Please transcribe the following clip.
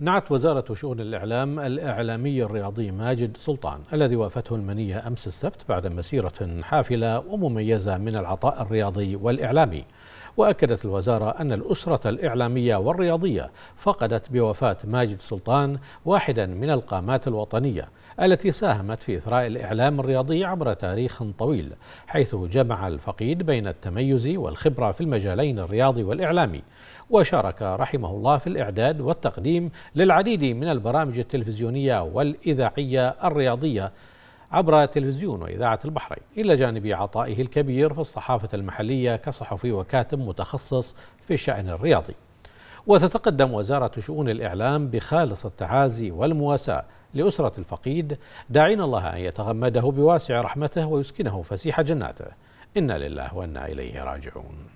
نعت وزارة شؤون الإعلام الإعلامي الرياضي ماجد سلطان الذي وافته المنية أمس السبت بعد مسيرة حافلة ومميزة من العطاء الرياضي والإعلامي وأكدت الوزارة أن الأسرة الإعلامية والرياضية فقدت بوفاة ماجد سلطان واحدا من القامات الوطنية التي ساهمت في إثراء الإعلام الرياضي عبر تاريخ طويل حيث جمع الفقيد بين التميز والخبرة في المجالين الرياضي والإعلامي وشارك رحمه الله في الإعداد والتقديم للعديد من البرامج التلفزيونية والإذاعية الرياضية عبر تلفزيون وإذاعة البحرين إلى جانب عطائه الكبير في الصحافة المحلية كصحفي وكاتب متخصص في الشأن الرياضي وتتقدم وزارة شؤون الإعلام بخالص التعازي والمواساة لأسرة الفقيد داعين الله أن يتغمده بواسع رحمته ويسكنه فسيح جناته إنا لله وإنا إليه راجعون